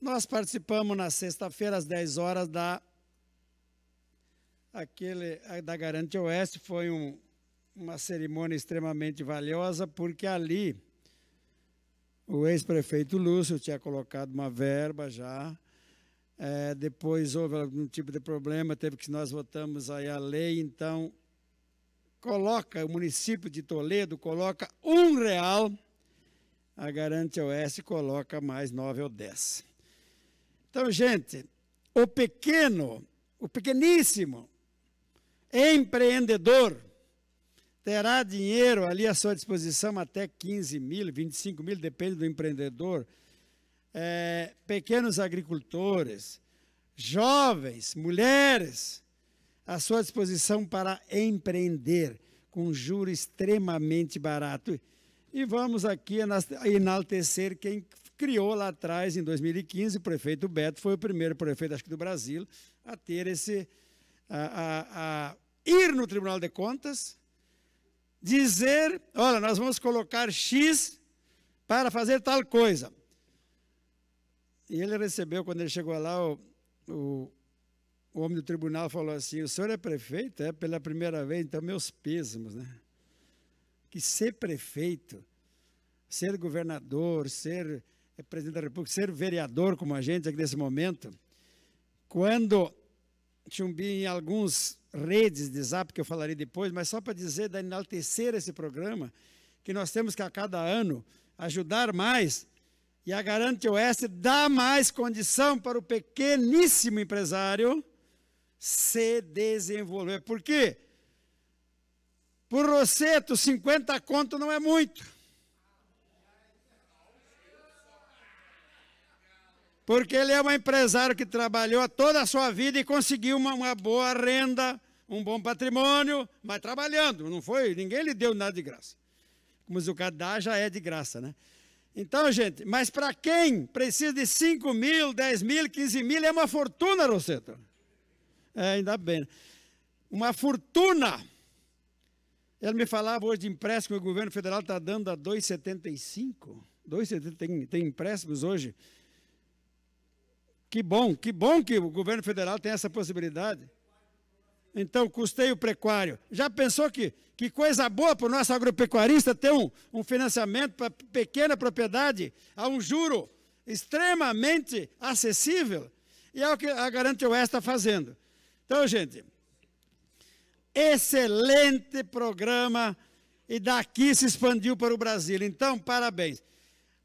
Nós participamos na sexta-feira, às 10 horas, da, aquele, da Garante Oeste. Foi um, uma cerimônia extremamente valiosa, porque ali o ex-prefeito Lúcio tinha colocado uma verba já. É, depois houve algum tipo de problema, teve que nós votamos aí a lei, então coloca, o município de Toledo coloca um real, a Garante Oeste coloca mais nove ou dez. Então, gente, o pequeno, o pequeníssimo empreendedor terá dinheiro ali à sua disposição até 15 mil, 25 mil, depende do empreendedor. É, pequenos agricultores, jovens, mulheres, à sua disposição para empreender com juros extremamente barato. E vamos aqui enaltecer quem criou lá atrás, em 2015, o prefeito Beto foi o primeiro prefeito, acho que do Brasil, a ter esse. a, a, a ir no Tribunal de Contas, dizer: olha, nós vamos colocar X para fazer tal coisa. E ele recebeu, quando ele chegou lá, o, o, o, homem do tribunal falou assim: O senhor é prefeito? É pela primeira vez, então meus pêsamos, né? Que ser prefeito, ser governador, ser é presidente da República, ser vereador como a gente aqui nesse momento, quando Chumbi em alguns redes de zap que eu falarei depois, mas só para dizer, da enaltecer esse programa, que nós temos que a cada ano ajudar mais e a Garante Oeste dá mais condição para o pequeníssimo empresário se desenvolver. Por quê? Por Roseto, 50 conto não é muito. Porque ele é um empresário que trabalhou toda a sua vida e conseguiu uma, uma boa renda, um bom patrimônio, mas trabalhando, não foi? Ninguém lhe deu nada de graça. Como o Cadá já é de graça, né? Então, gente, mas para quem precisa de 5 mil, 10 mil, 15 mil, é uma fortuna, Roseta. É, ainda bem. Uma fortuna. Ele me falava hoje de empréstimo que o governo federal está dando a 2,75. 2,75 tem, tem empréstimos hoje que bom, que bom que o governo federal tem essa possibilidade. Então, custeio precário. Já pensou que, que coisa boa para o nosso agropecuarista ter um, um financiamento para pequena propriedade a um juro extremamente acessível? E é o que a Garante Oeste está fazendo. Então, gente, excelente programa e daqui se expandiu para o Brasil. Então, parabéns.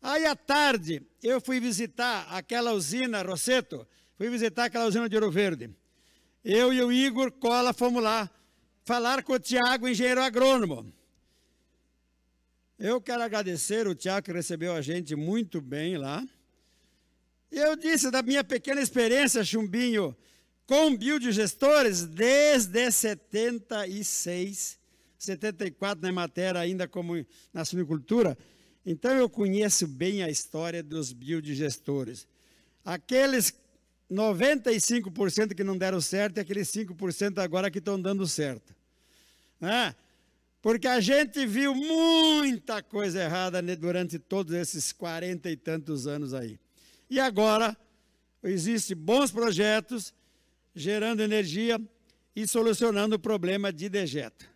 Aí à tarde eu fui visitar aquela usina Rosseto, fui visitar aquela usina de Ouro Verde. Eu e o Igor Cola fomos lá falar com o Tiago, engenheiro agrônomo. Eu quero agradecer o Tiago que recebeu a gente muito bem lá. Eu disse da minha pequena experiência, Chumbinho, com biodigestores desde 76, 74 na matéria ainda como na silvicultura. Então eu conheço bem a história dos biodigestores. Aqueles 95% que não deram certo e aqueles 5% agora que estão dando certo. Né? Porque a gente viu muita coisa errada né, durante todos esses 40 e tantos anos aí. E agora existem bons projetos gerando energia e solucionando o problema de dejeto.